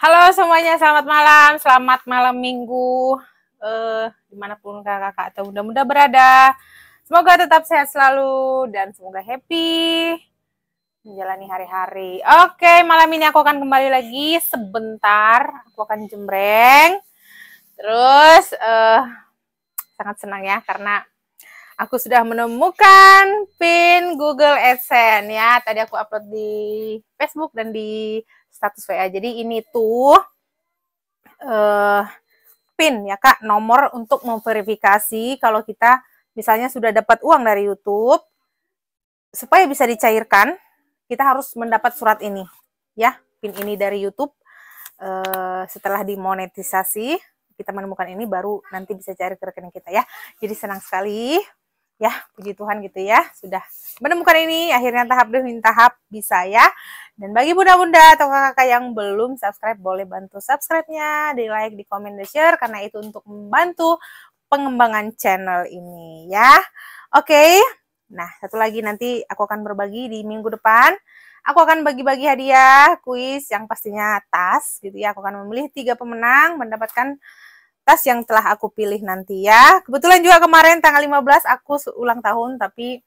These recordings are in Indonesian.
Halo semuanya, selamat malam, selamat malam minggu, eh, dimanapun kakak-kakak atau bunda-bunda berada. Semoga tetap sehat selalu dan semoga happy menjalani hari-hari. Oke, malam ini aku akan kembali lagi sebentar, aku akan jembreng. Terus eh, sangat senang ya karena aku sudah menemukan pin Google AdSense ya. Tadi aku upload di Facebook dan di status WA. Jadi ini tuh uh, PIN ya Kak, nomor untuk memverifikasi kalau kita misalnya sudah dapat uang dari YouTube supaya bisa dicairkan, kita harus mendapat surat ini ya, PIN ini dari YouTube eh, setelah dimonetisasi kita menemukan ini baru nanti bisa cari ke rekening kita ya. Jadi senang sekali ya puji Tuhan gitu ya sudah menemukan ini akhirnya tahap demi tahap bisa ya dan bagi bunda-bunda atau kakak yang belum subscribe boleh bantu subscribe-nya di like di komen di share karena itu untuk membantu pengembangan channel ini ya oke nah satu lagi nanti aku akan berbagi di minggu depan aku akan bagi-bagi hadiah kuis yang pastinya tas gitu ya aku akan memilih tiga pemenang mendapatkan tas yang telah aku pilih nanti ya. Kebetulan juga kemarin tanggal 15 aku ulang tahun tapi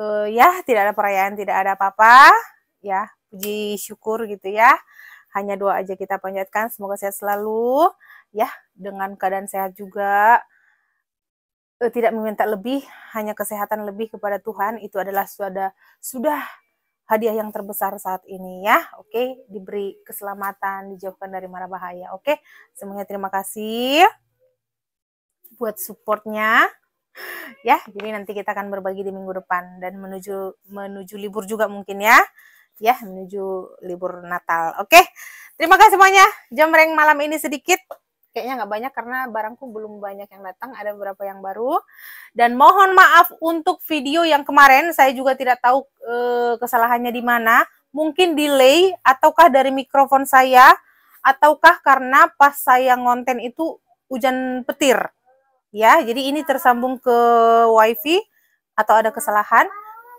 uh, ya tidak ada perayaan, tidak ada apa-apa. Ya, puji syukur gitu ya. Hanya doa aja kita panjatkan semoga sehat selalu ya dengan keadaan sehat juga. Uh, tidak meminta lebih, hanya kesehatan lebih kepada Tuhan itu adalah sudah sudah hadiah yang terbesar saat ini ya. Oke, diberi keselamatan, dijauhkan dari mara bahaya. Oke, okay? semuanya terima kasih buat supportnya. Ya, jadi nanti kita akan berbagi di minggu depan dan menuju menuju libur juga mungkin ya. Ya, menuju libur Natal. Oke. Terima kasih semuanya. Jam reng malam ini sedikit kayaknya nggak banyak karena barangku belum banyak yang datang, ada beberapa yang baru. Dan mohon maaf untuk video yang kemarin, saya juga tidak tahu e, kesalahannya di mana. Mungkin delay ataukah dari mikrofon saya ataukah karena pas saya ngonten itu hujan petir. Ya, jadi ini tersambung ke WiFi atau ada kesalahan.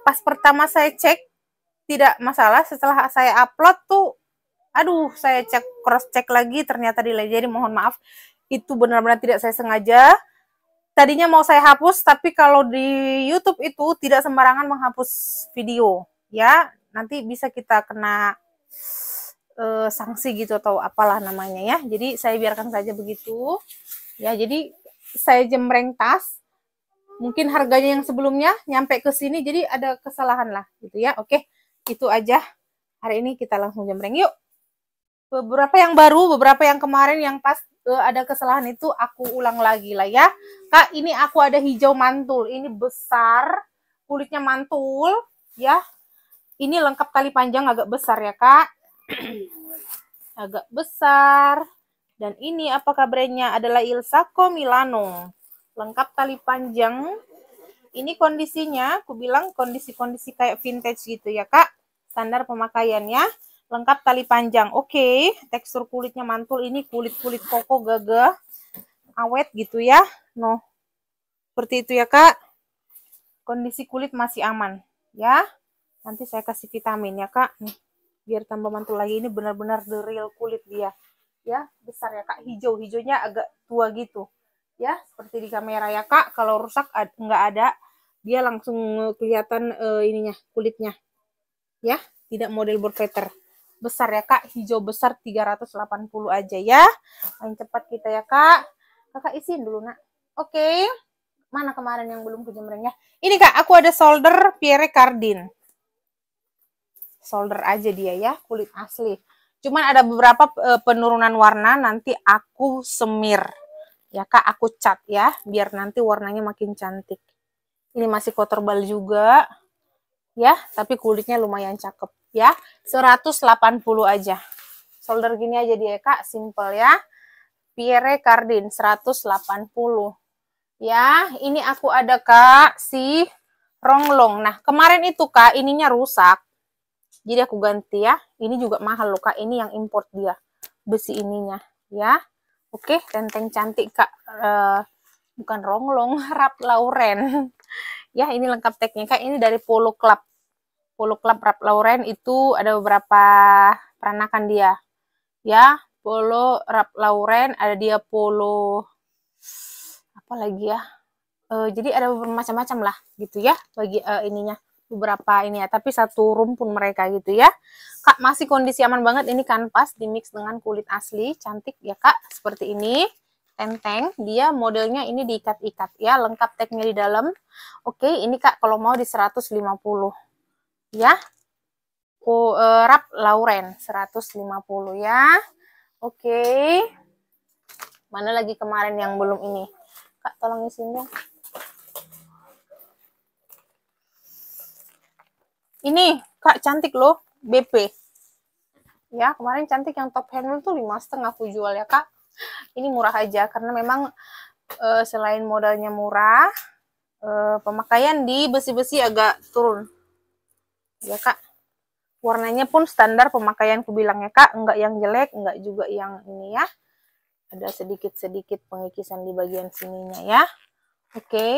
Pas pertama saya cek tidak masalah, setelah saya upload tuh aduh saya cek cross check lagi ternyata delay jadi mohon maaf itu benar-benar tidak saya sengaja tadinya mau saya hapus tapi kalau di YouTube itu tidak sembarangan menghapus video ya nanti bisa kita kena e, sanksi gitu atau apalah namanya ya jadi saya biarkan saja begitu ya jadi saya jemreng tas mungkin harganya yang sebelumnya nyampe ke sini jadi ada kesalahan lah gitu ya oke itu aja hari ini kita langsung jemreng yuk beberapa yang baru, beberapa yang kemarin yang pas uh, ada kesalahan itu aku ulang lagi lah ya. Kak, ini aku ada hijau mantul. Ini besar, kulitnya mantul ya. Ini lengkap tali panjang agak besar ya, Kak. agak besar. Dan ini apakah brandnya adalah Ilsako Milano. Lengkap tali panjang. Ini kondisinya, aku bilang kondisi-kondisi kayak vintage gitu ya, Kak. Standar pemakaiannya lengkap tali panjang. Oke, okay, tekstur kulitnya mantul. Ini kulit-kulit koko gagah, awet gitu ya. No, seperti itu ya kak. Kondisi kulit masih aman ya. Nanti saya kasih vitamin ya kak. Nih, biar tambah mantul lagi. Ini benar-benar the real kulit dia. Ya, besar ya kak. Hijau-hijaunya agak tua gitu. Ya, seperti di kamera ya kak. Kalau rusak nggak ada, dia langsung eh, kelihatan uh, ininya kulitnya. Ya, tidak model berveter besar ya kak hijau besar 380 aja ya main cepat kita ya kak kakak isiin dulu nak oke okay. mana kemarin yang belum kejemrennya ini kak aku ada solder Pierre Cardin solder aja dia ya kulit asli cuman ada beberapa eh, penurunan warna nanti aku semir ya kak aku cat ya biar nanti warnanya makin cantik ini masih kotor bal juga ya tapi kulitnya lumayan cakep ya 180 aja solder gini aja dia kak simple ya Pierre Cardin 180 ya ini aku ada kak si ronglong nah kemarin itu kak ininya rusak jadi aku ganti ya ini juga mahal loh kak ini yang import dia besi ininya ya oke tenteng cantik kak uh, bukan ronglong rap lauren ya ini lengkap teknik kak ini dari polo club klub Rap Lauren itu ada beberapa peranakan dia. Ya, polo Rap Lauren, ada dia polo apa lagi ya? E, jadi ada macam-macam lah gitu ya bagi e, ininya beberapa ini ya, tapi satu rumpun mereka gitu ya. Kak, masih kondisi aman banget ini kanvas dimix dengan kulit asli, cantik ya Kak, seperti ini. Tenteng, dia modelnya ini diikat-ikat ya, lengkap tagnya di dalam. Oke, ini Kak kalau mau di 150 ya eh, rap lauren 150 ya oke mana lagi kemarin yang belum ini kak tolong isiin dong ini kak cantik loh BP ya kemarin cantik yang top handle tuh lima setengah aku jual ya kak ini murah aja karena memang e, selain modalnya murah e, pemakaian di besi-besi agak turun ya kak warnanya pun standar pemakaian ku bilang ya kak enggak yang jelek enggak juga yang ini ya ada sedikit-sedikit pengikisan di bagian sininya ya oke okay.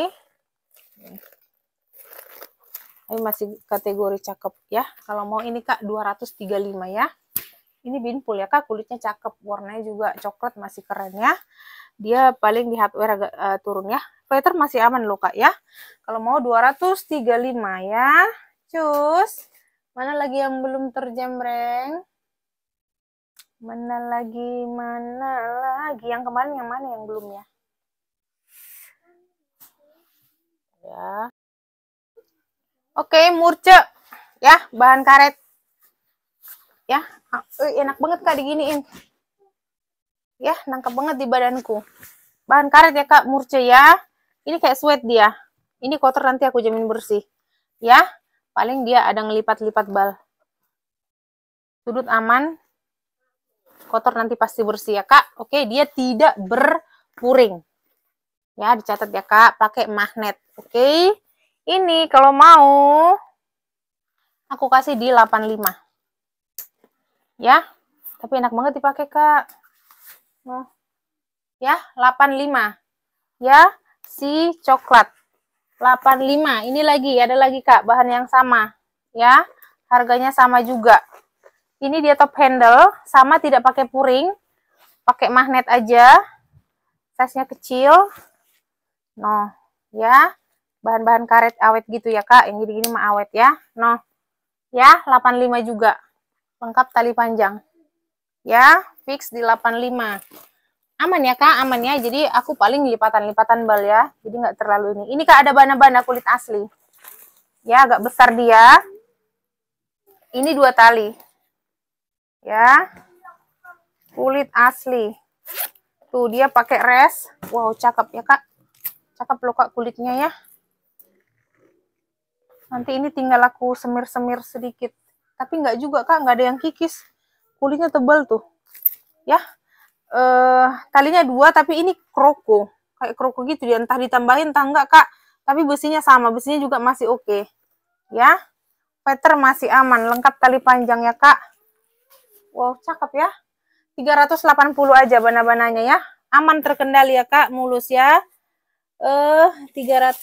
ini masih kategori cakep ya kalau mau ini kak 235 ya ini binpul ya kak kulitnya cakep warnanya juga coklat masih keren ya dia paling di hardware agak uh, turun ya fighter masih aman loh kak ya kalau mau 235 ya cus. Mana lagi yang belum terjemreng? Mana lagi, mana lagi? Yang kemarin yang mana yang belum ya? Ya. Oke, murce. Ya, bahan karet. Ya, ah, eh, enak banget Kak diginiin. Ya, nangkep banget di badanku. Bahan karet ya Kak, murce ya. Ini kayak sweat dia. Ini kotor nanti aku jamin bersih. Ya paling dia ada ngelipat-lipat bal sudut aman kotor nanti pasti bersih ya kak oke dia tidak berpuring ya dicatat ya kak pakai magnet oke ini kalau mau aku kasih di 85 ya tapi enak banget dipakai kak ya 85 ya si coklat 85 ini lagi ada lagi kak bahan yang sama ya harganya sama juga ini dia top handle sama tidak pakai puring pakai magnet aja size-nya kecil no ya bahan-bahan karet awet gitu ya kak yang gini-gini mah awet ya no ya 85 juga lengkap tali panjang ya fix di 85 aman ya kak aman ya jadi aku paling lipatan-lipatan bal ya jadi nggak terlalu ini ini kak ada bana-bana kulit asli ya agak besar dia ini dua tali ya kulit asli tuh dia pakai res wow cakep ya kak cakep loh kak kulitnya ya nanti ini tinggal aku semir-semir sedikit tapi nggak juga kak nggak ada yang kikis kulitnya tebal tuh ya uh, talinya dua tapi ini kroko kayak kroko gitu ya entah ditambahin entah enggak kak tapi besinya sama besinya juga masih oke okay. ya Peter masih aman lengkap tali panjang ya kak wow cakep ya 380 aja bana-bananya ya aman terkendali ya kak mulus ya eh 300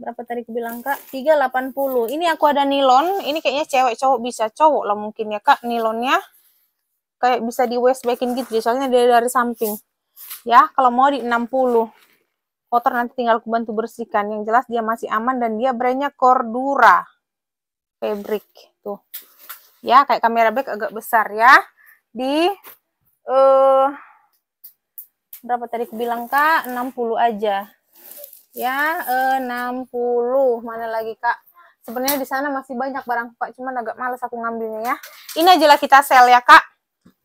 berapa tadi aku bilang kak 380 ini aku ada nilon ini kayaknya cewek cowok bisa cowok lah mungkin ya kak nilonnya kayak bisa di waist backing gitu soalnya dari dari samping ya kalau mau di 60 kotor nanti tinggal aku bantu bersihkan yang jelas dia masih aman dan dia brandnya Cordura fabric tuh ya kayak kamera back agak besar ya di uh, berapa tadi aku bilang kak 60 aja ya eh, uh, 60 mana lagi kak sebenarnya di sana masih banyak barang pak cuman agak males aku ngambilnya ya ini aja lah kita sel ya kak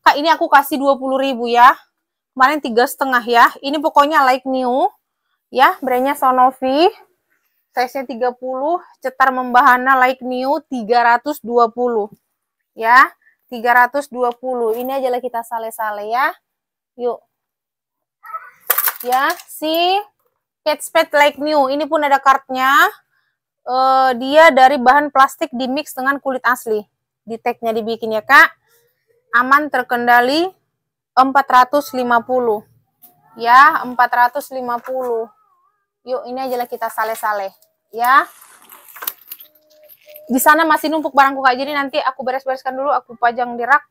Kak, ini aku kasih 20 ribu ya. Kemarin tiga setengah ya. Ini pokoknya like new. Ya, brandnya Sonofi Size-nya 30. Cetar membahana like new 320. Ya, 320. Ini aja lah kita sale-sale ya. Yuk. Ya, si Spade like new. Ini pun ada kartnya. Uh, eh, dia dari bahan plastik dimix dengan kulit asli. Di tagnya dibikin ya, Kak aman terkendali 450 ya 450 yuk ini aja lah kita sale-sale ya di sana masih numpuk barangku kak jadi nanti aku beres-bereskan dulu aku pajang di rak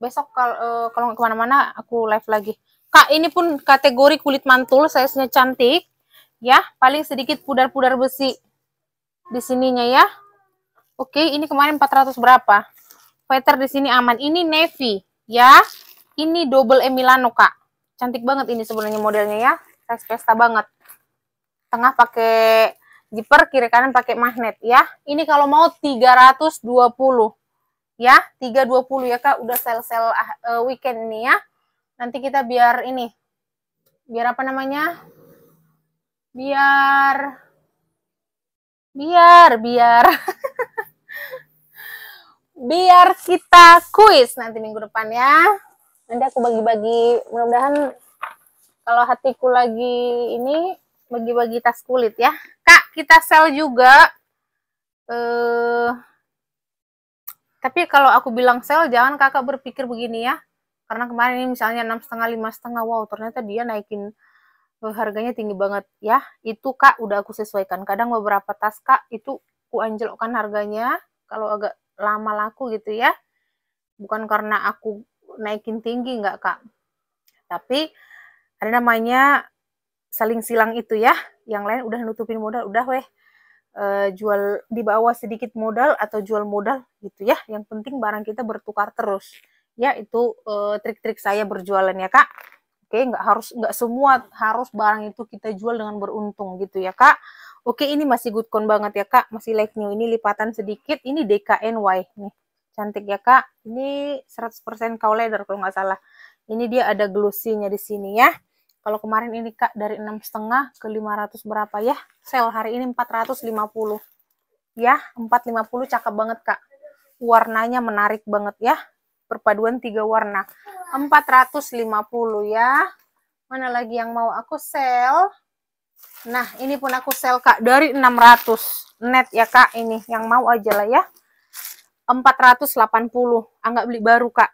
besok eh, kalau kalau kemana-mana aku live lagi kak ini pun kategori kulit mantul saya cantik ya paling sedikit pudar-pudar besi di sininya ya oke ini kemarin 400 berapa Sweater di sini aman. Ini navy, ya. Ini double E Milano, Kak. Cantik banget ini sebenarnya modelnya ya. Size pesta banget. Tengah pakai zipper, kiri kanan pakai magnet, ya. Ini kalau mau 320, ya. 320 ya, Kak. Udah sel-sel uh, weekend ini ya. Nanti kita biar ini. Biar apa namanya? Biar biar biar biar kita kuis nanti minggu depan ya. Nanti aku bagi-bagi, mudah-mudahan kalau hatiku lagi ini bagi-bagi tas kulit ya. Kak, kita sel juga. Eh tapi kalau aku bilang sel jangan kakak berpikir begini ya. Karena kemarin ini misalnya enam setengah lima setengah, wow ternyata dia naikin harganya tinggi banget ya. Itu kak udah aku sesuaikan. Kadang beberapa tas kak itu ku anjlokkan harganya kalau agak lama laku gitu ya bukan karena aku naikin tinggi nggak kak tapi ada namanya saling silang itu ya yang lain udah nutupin modal udah weh E, jual di bawah sedikit modal atau jual modal gitu ya. Yang penting barang kita bertukar terus. Ya itu trik eh, trik-trik saya berjualan ya kak. Oke, nggak harus nggak semua harus barang itu kita jual dengan beruntung gitu ya kak. Oke, ini masih good con banget ya, Kak. Masih like new. Ini lipatan sedikit. Ini DKNY. Nih, cantik ya, Kak. Ini 100% cow leather kalau nggak salah. Ini dia ada glossy-nya di sini ya. Kalau kemarin ini, Kak, dari 6,5 ke 500 berapa ya? Sale hari ini 450. Ya, 450 cakep banget, Kak. Warnanya menarik banget ya. Perpaduan tiga warna. 450 ya. Mana lagi yang mau aku sell? Nah, ini pun aku sel Kak dari 600 net ya Kak ini. Yang mau aja lah ya. 480. Anggap ah, beli baru Kak.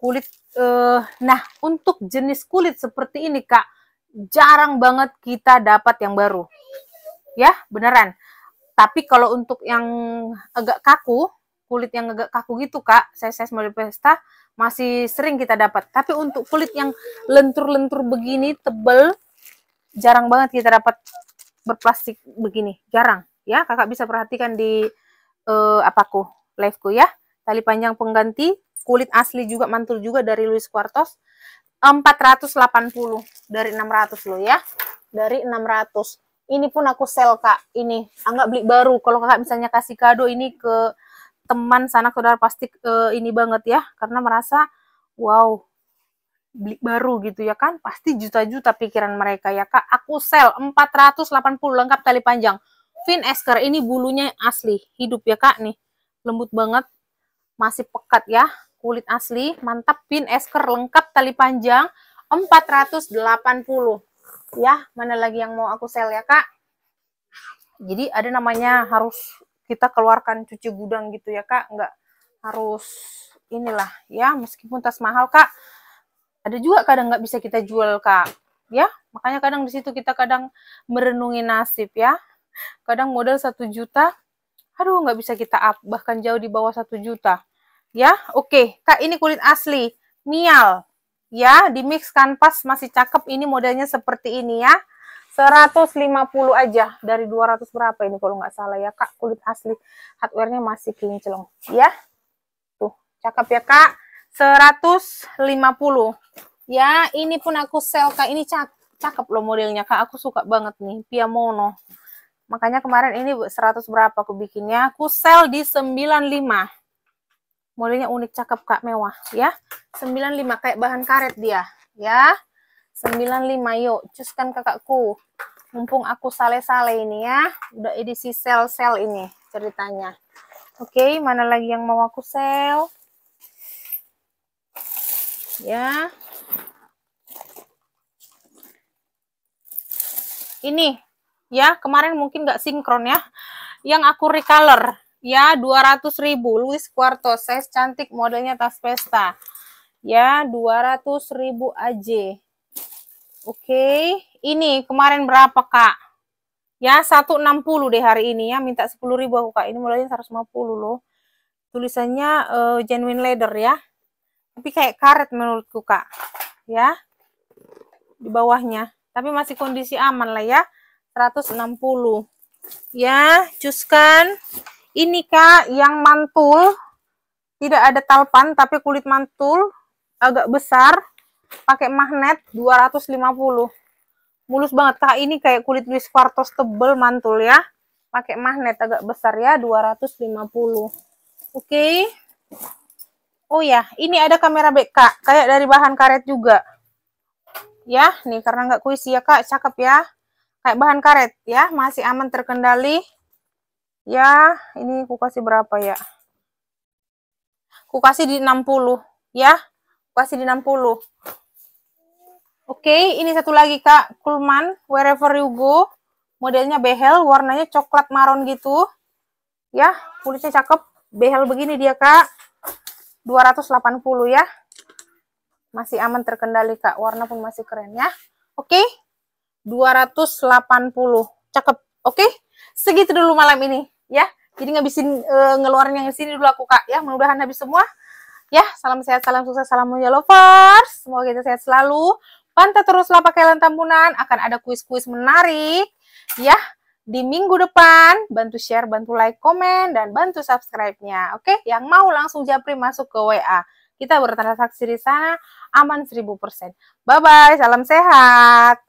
Kulit eh nah, untuk jenis kulit seperti ini Kak, jarang banget kita dapat yang baru. Ya, beneran. Tapi kalau untuk yang agak kaku, kulit yang agak kaku gitu Kak, saya saya mau pesta masih sering kita dapat. Tapi untuk kulit yang lentur-lentur begini, tebel, jarang banget kita dapat berplastik begini, jarang ya. Kakak bisa perhatikan di eh, apaku, liveku ya. Tali panjang pengganti, kulit asli juga mantul juga dari Luis Quartos. 480 dari 600 loh ya. Dari 600. Ini pun aku sel Kak, ini. anggap ah, beli baru. Kalau Kakak misalnya kasih kado ini ke teman sana saudara pasti eh, ini banget ya karena merasa wow beli baru gitu ya kan pasti juta-juta pikiran mereka ya kak aku sel 480 lengkap tali panjang fin esker ini bulunya asli hidup ya kak nih lembut banget masih pekat ya kulit asli mantap pin esker lengkap tali panjang 480 ya mana lagi yang mau aku sel ya kak jadi ada namanya harus kita keluarkan cuci gudang gitu ya kak nggak harus inilah ya meskipun tas mahal kak ada juga kadang nggak bisa kita jual kak ya makanya kadang di situ kita kadang merenungi nasib ya kadang modal satu juta aduh nggak bisa kita up bahkan jauh di bawah satu juta ya oke okay. kak ini kulit asli mial ya di mix kanvas masih cakep ini modelnya seperti ini ya 150 aja dari 200 berapa ini kalau nggak salah ya kak kulit asli hardwarenya masih kinclong ya tuh cakep ya kak 150 Ya, ini pun aku sel Kak. Ini cak cakep loh modelnya Kak. Aku suka banget nih, mono Makanya kemarin ini 100 berapa aku bikinnya. Aku sel di 95. Modelnya unik, cakep Kak, mewah ya. 95 kayak bahan karet dia, ya. 95 yuk, cus kan kakakku. Mumpung aku sale-sale ini ya. Udah edisi sel-sel ini ceritanya. Oke, mana lagi yang mau aku sel? Ya. ini ya kemarin mungkin nggak sinkron ya yang aku recolor ya 200.000 Luis Quarto, size cantik modelnya tas pesta ya 200.000 aja Oke okay. ini kemarin berapa Kak ya 160 deh hari ini ya minta 10.000 aku Kak ini modelnya 150 loh tulisannya uh, genuine leather ya tapi kayak karet menurutku Kak ya di bawahnya tapi masih kondisi aman lah ya 160 ya cuskan ini kak yang mantul tidak ada talpan tapi kulit mantul agak besar pakai magnet 250 mulus banget kak ini kayak kulit Luis Quartos tebel mantul ya pakai magnet agak besar ya 250 oke okay. oh ya ini ada kamera BK kayak dari bahan karet juga ya. Nih karena nggak kuis ya kak, cakep ya. Kayak bahan karet ya, masih aman terkendali. Ya, ini aku kasih berapa ya? Aku kasih di 60 ya. Aku kasih di 60. Oke, ini satu lagi kak, Kulman, wherever you go. Modelnya behel, warnanya coklat maron gitu. Ya, kulitnya cakep. Behel begini dia kak. 280 ya. Masih aman terkendali, Kak. Warna pun masih keren ya. Oke. Okay? 280. Cakep. Oke. Okay? Segitu dulu malam ini ya. Jadi ngabisin e, ngeluarin yang di sini dulu aku, Kak, ya. Mudah-mudahan habis semua. Ya, salam sehat, salam sukses, salam mulia lovers. Semoga kita sehat selalu. Pantau teruslah pakai lantamunan. akan ada kuis-kuis menarik ya di minggu depan bantu share, bantu like, komen dan bantu subscribe-nya. Oke, yang mau langsung japri masuk ke WA. Kita bertransaksi di sana aman 1000%. Bye-bye, salam sehat.